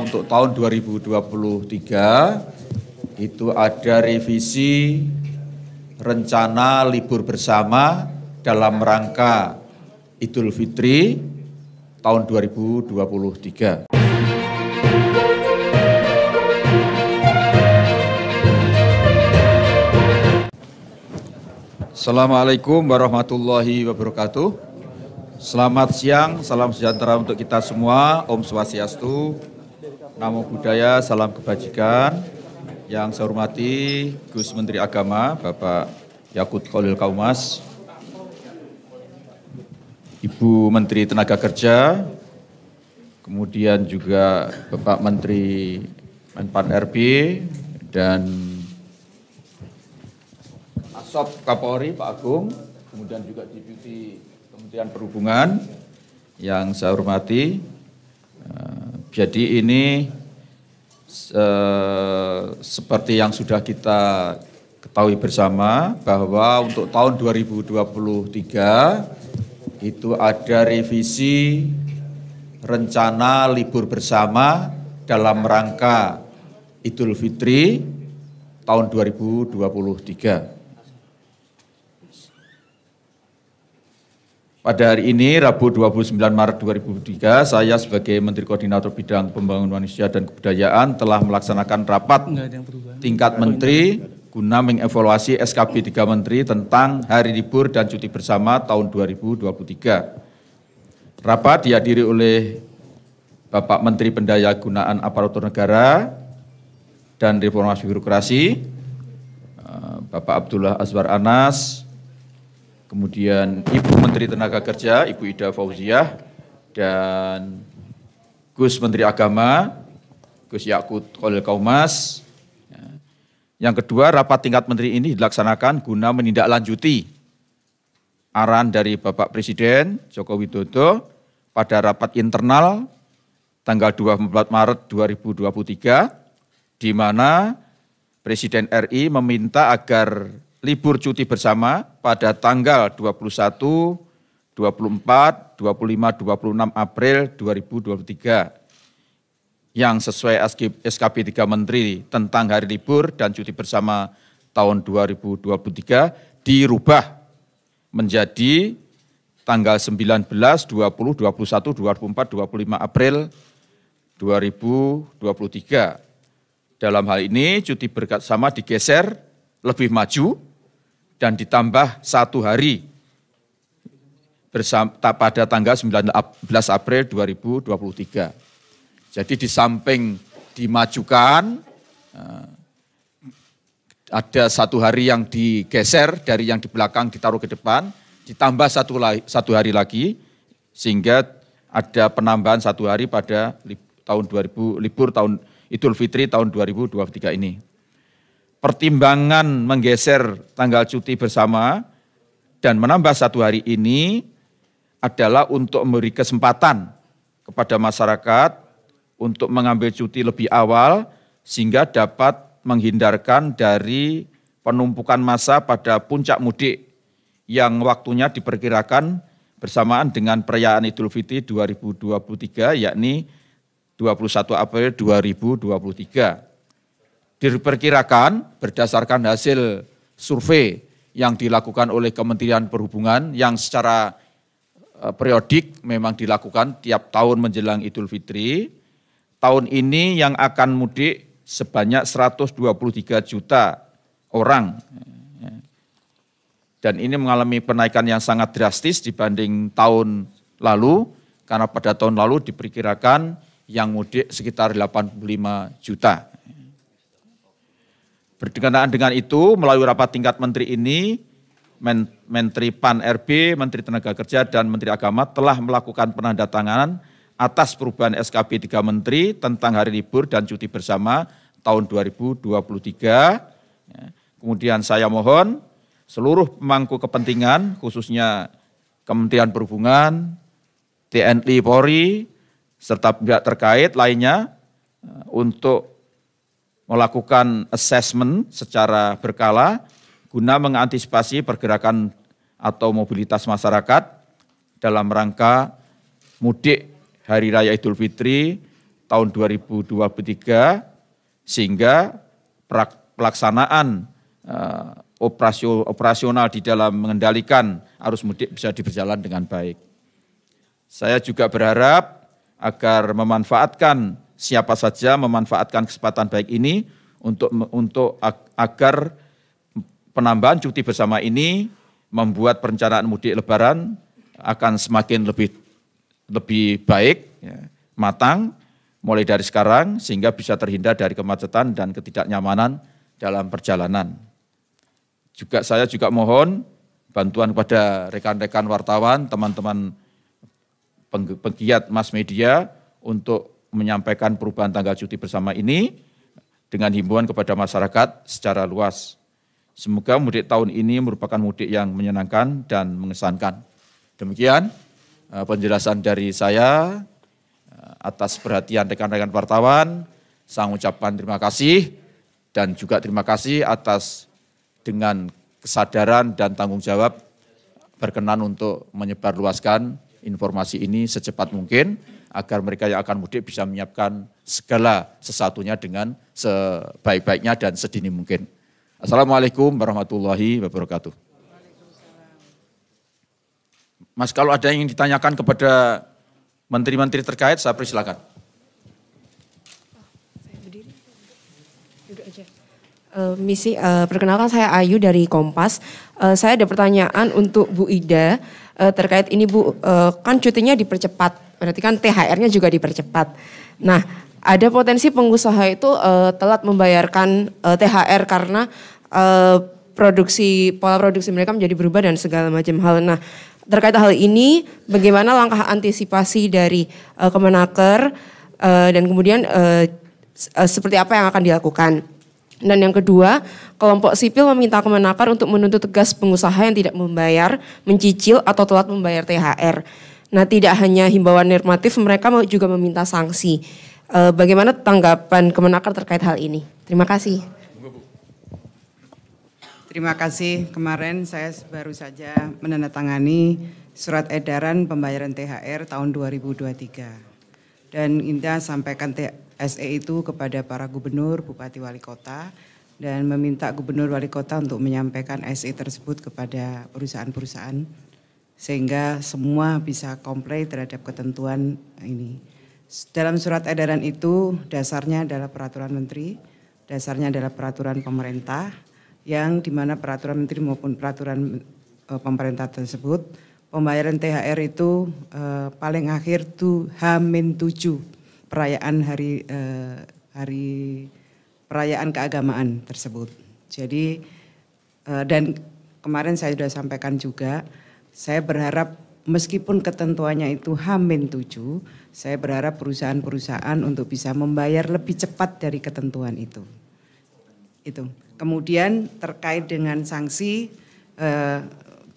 untuk tahun 2023 itu ada revisi rencana libur bersama dalam rangka Idul Fitri tahun 2023. Assalamualaikum warahmatullahi wabarakatuh. Selamat siang, salam sejahtera untuk kita semua. Om Swastiastu, Namo Buddhaya, salam kebajikan. Yang saya hormati Gus Menteri Agama, Bapak Yakut Khalil Kaumas, Ibu Menteri Tenaga Kerja, kemudian juga Bapak Menteri Menpan RB dan Asop Kapolri Pak Agung, kemudian juga Deputi Kementerian Perhubungan yang saya hormati. Eh, jadi ini e, seperti yang sudah kita ketahui bersama bahwa untuk tahun 2023 itu ada revisi rencana libur bersama dalam rangka Idul Fitri tahun 2023. Pada hari ini, Rabu 29 Maret 2003, saya sebagai Menteri Koordinator Bidang Pembangunan Manusia dan Kebudayaan telah melaksanakan rapat tingkat menteri guna mengevaluasi SKB 3 Menteri tentang hari libur dan cuti bersama tahun 2023. Rapat dihadiri oleh Bapak Menteri Pendaya Gunaan Aparatur Negara dan Reformasi Birokrasi, eh, Bapak Abdullah Azwar Anas, kemudian Ibu Menteri Tenaga Kerja, Ibu Ida Fauziah, dan Gus Menteri Agama, Gus Yakut Khalil Kaumas. Ya. Yang kedua, rapat tingkat menteri ini dilaksanakan guna menindaklanjuti arahan dari Bapak Presiden Joko Widodo pada rapat internal tanggal 24 Maret 2023 di mana Presiden RI meminta agar libur cuti bersama pada tanggal 21, 24, 25, 26 April 2023 yang sesuai SKP 3 Menteri tentang hari libur dan cuti bersama tahun 2023 dirubah menjadi tanggal 19, 20, 21, 24, 25 April 2023. Dalam hal ini cuti bersama digeser lebih maju dan ditambah satu hari bersama, pada tanggal 19 April 2023. Jadi di samping dimajukan, eh, ada satu hari yang digeser dari yang di belakang ditaruh ke depan, ditambah satu, satu hari lagi, sehingga ada penambahan satu hari pada tahun 2000, libur tahun Idul Fitri tahun 2023 ini pertimbangan menggeser tanggal cuti bersama dan menambah satu hari ini adalah untuk memberi kesempatan kepada masyarakat untuk mengambil cuti lebih awal sehingga dapat menghindarkan dari penumpukan massa pada puncak mudik yang waktunya diperkirakan bersamaan dengan perayaan Idul Fitri 2023 yakni 21 April 2023 diperkirakan berdasarkan hasil survei yang dilakukan oleh Kementerian Perhubungan yang secara e, periodik memang dilakukan tiap tahun menjelang Idul Fitri. Tahun ini yang akan mudik sebanyak 123 juta orang. Dan ini mengalami penaikan yang sangat drastis dibanding tahun lalu, karena pada tahun lalu diperkirakan yang mudik sekitar 85 juta. Berkenaan dengan itu, melalui rapat tingkat menteri ini, Menteri PAN RB, Menteri Tenaga Kerja, dan Menteri Agama telah melakukan penandatanganan atas perubahan SKB 3 Menteri tentang hari libur dan cuti bersama tahun 2023. Ya, kemudian saya mohon seluruh pemangku kepentingan, khususnya Kementerian Perhubungan, TNI Polri, serta pihak terkait lainnya eh, untuk melakukan assessment secara berkala guna mengantisipasi pergerakan atau mobilitas masyarakat dalam rangka mudik Hari Raya Idul Fitri tahun 2023 sehingga pelaksanaan eh, operasional di dalam mengendalikan arus mudik bisa diberjalan dengan baik. Saya juga berharap agar memanfaatkan siapa saja memanfaatkan kesempatan baik ini untuk untuk agar penambahan cuti bersama ini membuat perencanaan mudik lebaran akan semakin lebih lebih baik, ya, matang mulai dari sekarang sehingga bisa terhindar dari kemacetan dan ketidaknyamanan dalam perjalanan. Juga saya juga mohon bantuan kepada rekan-rekan wartawan, teman-teman penggiat mass media untuk menyampaikan perubahan tanggal cuti bersama ini dengan himbauan kepada masyarakat secara luas. Semoga mudik tahun ini merupakan mudik yang menyenangkan dan mengesankan. Demikian eh, penjelasan dari saya eh, atas perhatian rekan-rekan wartawan. Saya ucapan terima kasih dan juga terima kasih atas dengan kesadaran dan tanggung jawab berkenan untuk menyebarluaskan informasi ini secepat mungkin agar mereka yang akan mudik bisa menyiapkan segala sesatunya dengan sebaik-baiknya dan sedini mungkin. Assalamualaikum warahmatullahi wabarakatuh. Mas, kalau ada yang ingin ditanyakan kepada menteri-menteri terkait, saya persilakan. Uh, misi, uh, perkenalkan saya Ayu dari Kompas. Uh, saya ada pertanyaan untuk Bu Ida uh, terkait ini Bu, uh, kan cutinya dipercepat Berarti kan THR-nya juga dipercepat. Nah, ada potensi pengusaha itu uh, telat membayarkan uh, eh, THR karena uh, produksi pola produksi mereka menjadi berubah dan segala macam hal. Nah, terkait hal ini bagaimana langkah antisipasi dari uh, Kemenaker uh, dan kemudian uh, uh, seperti apa yang akan dilakukan? Dan yang kedua, kelompok sipil meminta Kemenaker untuk menuntut tegas pengusaha yang tidak membayar, mencicil atau telat membayar THR. Nah, tidak hanya himbauan normatif, mereka juga meminta sanksi. Eh, bagaimana tanggapan Kemenaker terkait hal ini? Terima kasih. Terima kasih. Kemarin saya baru saja menandatangani surat edaran pembayaran THR tahun 2023. Dan Indah sampaikan SE itu kepada para gubernur, bupati, wali kota dan meminta gubernur wali kota untuk menyampaikan SE tersebut kepada perusahaan-perusahaan sehingga semua bisa komplain terhadap ketentuan ini. Dalam surat edaran itu dasarnya adalah peraturan menteri, dasarnya adalah peraturan pemerintah yang di mana peraturan menteri maupun peraturan e, pemerintah tersebut pembayaran THR itu e, paling akhir tuh H-7 perayaan hari e, hari perayaan keagamaan tersebut. Jadi e, dan kemarin saya sudah sampaikan juga saya berharap meskipun ketentuannya itu Hamin 7, saya berharap perusahaan-perusahaan untuk bisa membayar lebih cepat dari ketentuan itu. Itu. Kemudian terkait dengan sanksi, eh,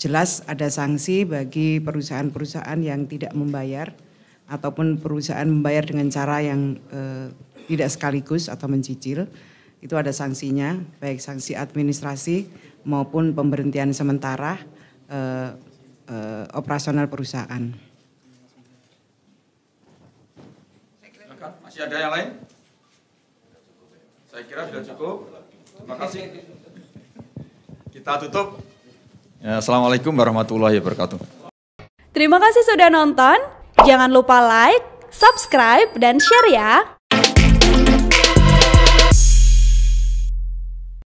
jelas ada sanksi bagi perusahaan-perusahaan yang tidak membayar ataupun perusahaan membayar dengan cara yang eh, tidak sekaligus atau mencicil. Itu ada sanksinya, baik sanksi administrasi maupun pemberhentian sementara. Eh, uh, operasional perusahaan. Masih ada yang lain? Saya kira sudah cukup. Terima kasih. Kita tutup. Ya, Assalamualaikum warahmatullahi wabarakatuh. Terima kasih sudah nonton. Jangan lupa like, subscribe, dan share ya.